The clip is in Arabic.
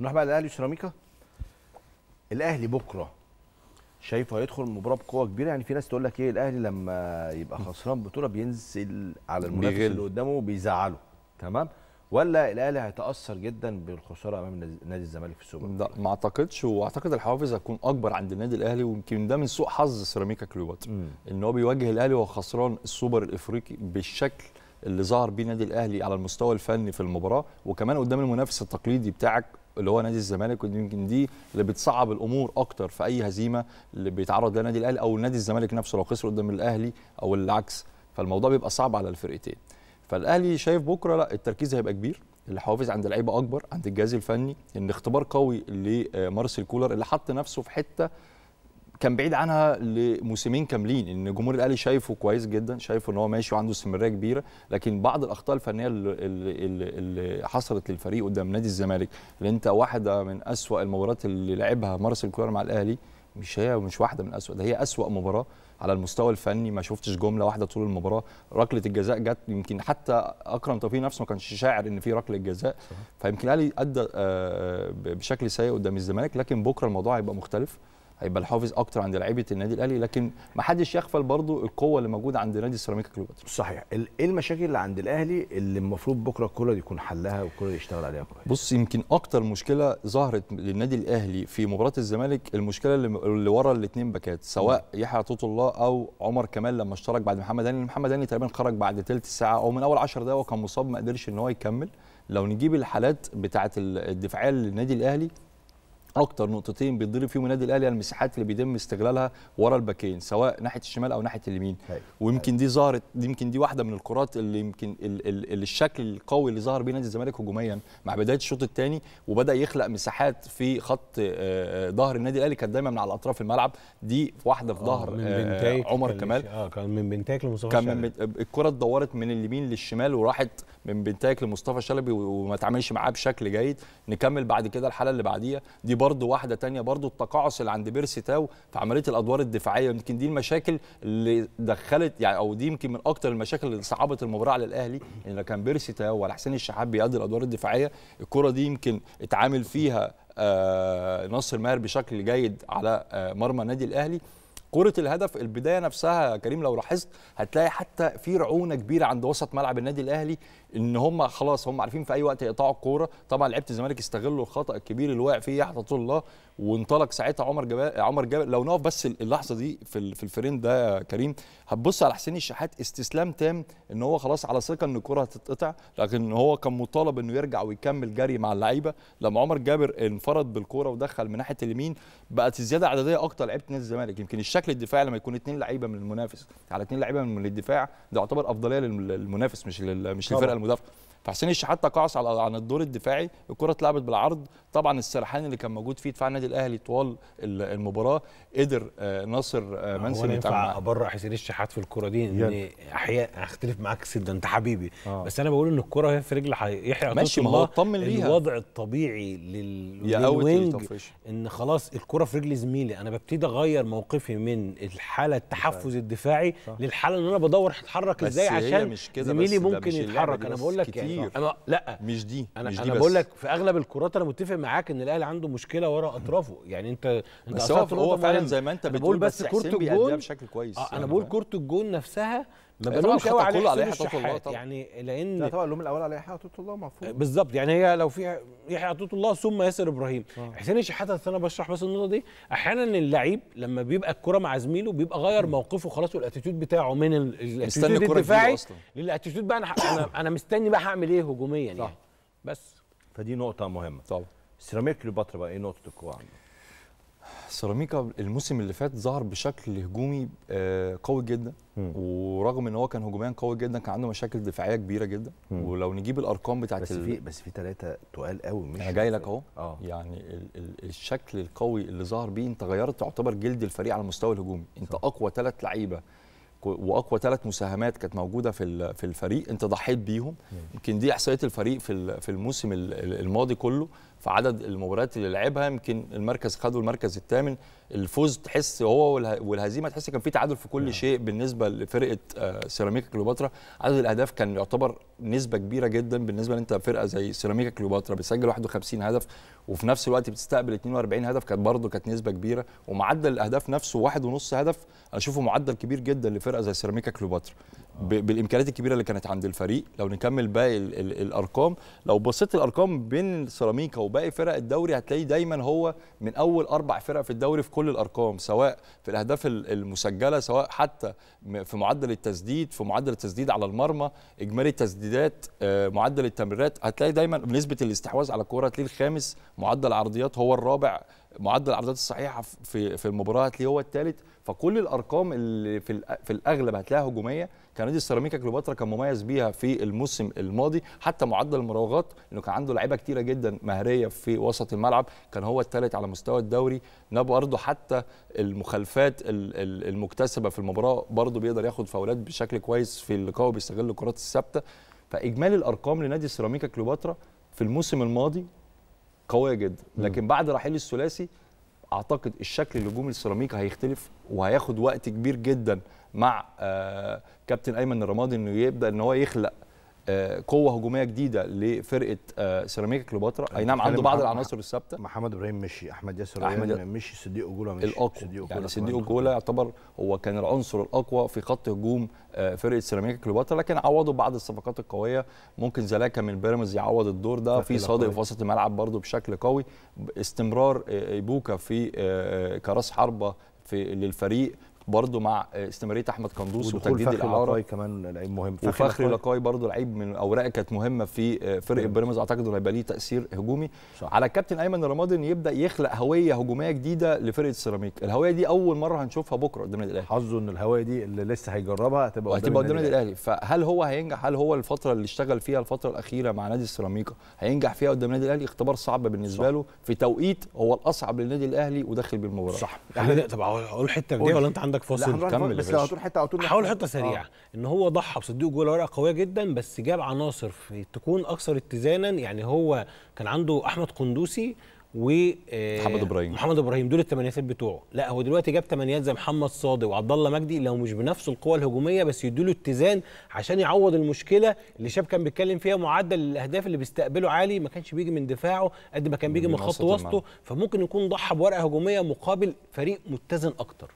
نروح بقى للاهلي وسيراميكا الاهلي بكره شايفه هيدخل مباراه بقوه كبيره يعني في ناس تقول لك ايه الاهلي لما يبقى خسران بطوله بينزل على المنافس اللي قدامه وبيزعله تمام ولا الاهلي هيتاثر جدا بالخساره امام نادي الزمالك في السوبر لا ما اعتقدش واعتقد الحوافز هتكون اكبر عند النادي الاهلي ويمكن ده من سوء حظ سيراميكا كليوباترا ان هو بيواجه الاهلي وهو خسران السوبر الافريقي بالشكل اللي ظهر بيه النادي الاهلي على المستوى الفني في المباراه وكمان قدام المنافس التقليدي بتاعك اللي هو نادي الزمالك ويمكن دي اللي بتصعب الامور اكتر في اي هزيمه اللي بيتعرض لها النادي الاهلي او نادي الزمالك نفسه لو خسر قدام الاهلي او العكس فالموضوع بيبقى صعب على الفرقتين فالاهلي شايف بكره لا التركيز هيبقى كبير الحوافز عند اللعيبه اكبر عند الجهاز الفني ان اختبار قوي لمارسيل كولر اللي حط نفسه في حته كان بعيد عنها لموسمين كاملين ان جمهور الاهلي شايفه كويس جدا شايفه ان هو ماشي وعنده استمراريه كبيره لكن بعض الاخطاء الفنيه اللي حصلت للفريق قدام نادي الزمالك اللي انت واحده من اسوا المباريات اللي لعبها مارسيل كولر مع الاهلي مش هي مش واحده من اسوا ده هي اسوا مباراه على المستوى الفني ما شفتش جمله واحده طول المباراه ركله الجزاء جت يمكن حتى اكرم توفيق نفسه ما كانش شاعر ان في ركله جزاء فيمكن الاهلي ادى آه، بشكل سيء قدام الزمالك لكن بكره الموضوع هيبقى مختلف هيبقى الحافز اكتر عند لعيبه النادي الاهلي لكن ما حدش يغفل برضو القوه اللي موجوده عند نادي سيراميكا كليوباترا صحيح ايه المشاكل اللي عند الاهلي اللي المفروض بكره الكره يكون حلها والكره يشتغل عليها كويس بص يمكن اكتر مشكله ظهرت للنادي الاهلي في مباراه الزمالك المشكله اللي, اللي ورا الاثنين باكات سواء نعم. يحيى عطيه الله او عمر كمال لما اشترك بعد محمد هاني محمد هاني تقريبا خرج بعد ثلث ساعه او من اول 10 دقائق وكان مصاب ما قدرش ان هو يكمل لو نجيب الحالات بتاعه الدفاعيه للنادي الاهلي اكتر نقطتين بيتضرب فيهم النادي الاهلي المساحات اللي بيتم استغلالها ورا الباكين سواء ناحيه الشمال او ناحيه اليمين ويمكن دي ظهرت يمكن دي واحده من الكرات اللي يمكن ال ال ال الشكل القوي اللي ظهر بيه نادي الزمالك هجوميا مع بدايه الشوط الثاني وبدا يخلق مساحات في خط آه، آه، ظهر النادي الاهلي كانت دايما من على اطراف الملعب دي واحده في آه، ظهر عمر كمال اه كان من بنتاك لمصطفى كان من الكره اتدورت من اليمين للشمال وراحت من بنتاك لمصطفى شلبي وما تعملش معاه بشكل جيد نكمل بعد كده الحاله اللي بعديها دي برضو واحده تانية برضو التقاعس اللي عند بيرسي تاو في عمليه الادوار الدفاعيه يمكن دي المشاكل اللي دخلت يعني او دي يمكن من اكتر المشاكل اللي صعبت المباراه على الاهلي ان كان بيرسي تاو ولا حسين الشحات بيأدي الادوار الدفاعيه الكره دي يمكن اتعامل فيها آه نصر ماهر بشكل جيد على آه مرمى النادي الاهلي كرة الهدف البداية نفسها يا كريم لو لاحظت هتلاقي حتى في رعونة كبيرة عند وسط ملعب النادي الأهلي ان هم خلاص هم عارفين في اي وقت يقطعوا الكوره طبعا لعيبه الزمالك استغلوا الخطا الكبير اللي وقع فيه يحيى طول الله وانطلق ساعتها عمر جبل عمر جبل لو نقف بس اللحظه دي في في الفريم ده يا كريم هتبص على حسين الشحات استسلام تام ان هو خلاص على ثقه ان الكوره هتتقطع لكن هو كان مطالب انه يرجع ويكمل جري مع اللعيبه لما عمر جابر انفرد بالكوره ودخل من ناحيه اليمين بقت الزياده عدديه اكتر لعيبه نادي الزمالك يمكن الشكل الدفاعي لما يكون اثنين لعيبه من المنافس على اثنين لعيبه من الدفاع ده يعتبر افضليه للمنافس مش مش للفرقه mudaf فحسين الشحات تقاعس على عن الدور الدفاعي الكره اتلعبت بالعرض طبعا السرحان اللي كان موجود فيه دفاع النادي الاهلي طوال المباراه قدر آه، ناصر آه، منسي ينفع ابرع حسين الشحات في الكره دي ان احياء اختلف معاك كتير ده انت حبيبي آه. بس انا بقول ان الكره هي في رجل يحيى ماشي ما هو اطمن ليها الوضع الطبيعي لل... للوينج ان خلاص الكره في رجل زميلي انا ببتدي اغير موقفي من الحاله التحفز الدفاعي صح. للحاله ان انا بدور اتحرك ازاي عشان مش كده زميلي ممكن يتحرك انا بقول لك كتير أنا لا مش دي انا مش دي انا بقول لك في اغلب الكرات انا متفق معاك ان الاهلي عنده مشكله ورا اطرافه يعني انت انت بس هو, هو فعلا زي ما انت بتقول بس, بس كره الجون بشكل كويس آه انا بقول كره الجون نفسها ما بلومش قوي على حسين الله يعني لان لا طبعا اللوم الاول على يحيى عطيه الله مفهوم بالظبط يعني هي لو في يحيى عطيه الله ثم ياسر ابراهيم آه. حسين الشحات انا بشرح بس النقطه دي احيانا اللعيب لما بيبقى الكره مع زميله بيبقى غير م. موقفه خلاص والاتيتيود بتاعه من الاتيتيود الدفاعي للاتيتيود بقى انا انا انا مستني بقى هعمل ايه هجوميا صح. يعني بس فدي نقطه مهمه طبعا سيراميك كليوباترا بقى ايه نقطه الكوره عنده سيراميكا الموسم اللي فات ظهر بشكل هجومي آه، قوي جدا م. ورغم ان هو كان هجوميا قوي جدا كان عنده مشاكل دفاعيه كبيره جدا م. ولو نجيب الارقام بتاعت بس في بس في ثلاثه تقال قوي مش انا جاي لك اهو آه. يعني ال ال الشكل القوي اللي ظهر بيه انت غيرت تعتبر جلد الفريق على المستوى الهجومي انت صح. اقوى ثلاث لعيبه واقوى ثلاث مساهمات كانت موجوده في في الفريق انت ضحيت بيهم يمكن دي احصائيه الفريق في في الموسم الماضي كله في عدد المباريات اللي لعبها يمكن المركز خده المركز الثامن الفوز تحس هو والهزيمه تحس كان في تعادل في كل نعم. شيء بالنسبه لفرقه آه، سيراميكا كليوباترا عدد الاهداف كان يعتبر نسبه كبيره جدا بالنسبه انت فرقه زي سيراميكا كليوباترا بتسجل 51 هدف وفي نفس الوقت بتستقبل 42 هدف كانت برضه كانت نسبه كبيره ومعدل الاهداف نفسه واحد ونص هدف اشوفه معدل كبير جدا لفرقه زي سيراميكا كليوباترا بالامكانيات الكبيره اللي كانت عند الفريق لو نكمل باقي الارقام لو بصيت الارقام بين سيراميكا وباقي فرق الدوري هتلاقي دايما هو من اول اربع فرق في الدوري في كل الارقام سواء في الاهداف المسجله سواء حتى في معدل التسديد في معدل التسديد على المرمى اجمالي التسديدات آه، معدل التمريرات هتلاقي دايما بنسبه الاستحواذ على الكوره هتلاقي الخامس معدل عرضيات هو الرابع معدل العرضات الصحيحه في في المباراه هتلاقيه هو الثالث فكل الارقام اللي في في الاغلب هتلاقيها هجوميه كان نادي السيراميكا كليوباترا كان مميز بيها في الموسم الماضي حتى معدل المراوغات انه كان عنده لعيبه كتيره جدا مهريه في وسط الملعب كان هو الثالث على مستوى الدوري ده برضه حتى المخالفات المكتسبه في المباراه برضه بيقدر ياخد فاولات بشكل كويس في اللقاء وبيستغل الكرات الثابته فاجمالي الارقام لنادي سيراميكا كليوباترا في الموسم الماضي قويه جدا لكن بعد رحيل الثلاثي اعتقد الشكل الهجومي لسيراميكا هيختلف وهياخد وقت كبير جدا مع آه، كابتن ايمن الرمادي انه يبدا ان هو يخلق آه، قوه هجوميه جديده لفرقه آه، سيراميكا كليوباترا اي نعم عنده بعض العناصر الثابته محمد ابراهيم مشي احمد ياسر احمد مشي صديق اوجولا مشي الاقوى صديق يعني صديق اوجولا يعتبر هو كان العنصر الاقوى في خط هجوم آه، فرقه سيراميكا كليوباترا لكن عوضوا بعض الصفقات القويه ممكن زلاكا من بيراميدز يعوض الدور ده في صادق في وسط الملعب برده بشكل قوي استمرار ايبوكا في كراس حربه في للفريق برضه مع استمراريه احمد قندوس وتجديد الاعاره كمان لعيب مهم وفخر لقاي برضه لعيب من اوراق كانت مهمه في فرقه بيراميدز اعتقد انه هيبقى ليه تاثير هجومي صح. على الكابتن ايمن رمضان ان يبدا يخلق هويه هجوميه جديده لفرقه السيراميك الهويه دي اول مره هنشوفها بكره قدام النادي الاهلي حظه ان الهويه دي اللي لسه هيجربها هتبقى قدام النادي الاهلي فهل هو هينجح هل هو الفتره اللي اشتغل فيها الفتره الاخيره مع نادي السيراميكا هينجح فيها قدام النادي الاهلي اختبار صعب بالنسبه صح. له في توقيت هو الاصعب للنادي الاهلي ودخل بالمباراه صح يعني يعني طب اقول حته ولا انت عندك عندك فاصل كمل بس لو هتقول حته او طول هحاول حته سريعه آه. ان هو ضحى بصديق جول ورقه قويه جدا بس جاب عناصر تكون اكثر اتزانا يعني هو كان عنده احمد قندوسي و آه، محمد ابراهيم محمد ابراهيم دول الثمانيات بتوعه لا هو دلوقتي جاب ثمانيات زي محمد صادق وعبد الله مجدي لو مش بنفس القوه الهجوميه بس يدوا اتزان عشان يعوض المشكله اللي شاب كان بيتكلم فيها معدل الاهداف اللي بيستقبله عالي ما كانش بيجي من دفاعه قد ما كان بيجي من خط وسطه فممكن يكون ضحى بورقه هجوميه مقابل فريق متزن اكتر